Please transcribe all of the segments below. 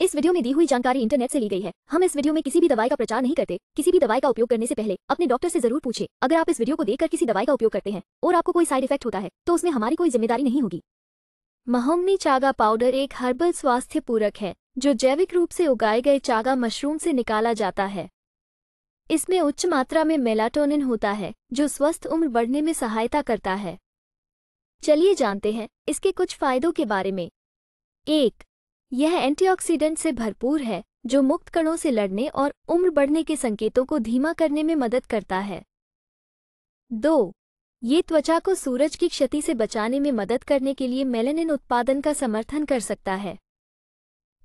इस वीडियो में दी हुई जानकारी इंटरनेट से ली गई है हम इस वीडियो में किसी भी दवाई का प्रचार नहीं करते किसी भी दवाई का उपयोग करने से पहले अपने डॉक्टर से जरूर पूछे अगर आप इस वीडियो को देखकर किसी दवाई का उपयोग करते हैं और आपको कोई साइड इफेक्ट होता है तो उसमें हमारी कोई जिम्मेदारी नहीं होगी महोमनी चागा पाउडर एक हर्बल स्वास्थ्य पूरक है जो जैविक रूप से उगाए गए चागा मशरूम से निकाला जाता है इसमें उच्च मात्रा में मेलाटोनिन होता है जो स्वस्थ उम्र बढ़ने में सहायता करता है चलिए जानते हैं इसके कुछ फायदों के बारे में एक यह एंटीऑक्सीडेंट से भरपूर है जो मुक्त कणों से लड़ने और उम्र बढ़ने के संकेतों को धीमा करने में मदद करता है दो ये त्वचा को सूरज की क्षति से बचाने में मदद करने के लिए मेलेनिन उत्पादन का समर्थन कर सकता है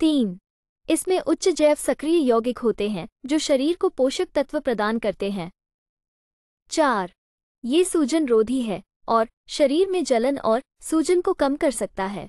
तीन इसमें उच्च जैव सक्रिय यौगिक होते हैं जो शरीर को पोषक तत्व प्रदान करते हैं चार ये सूजन रोधी है और शरीर में जलन और सूजन को कम कर सकता है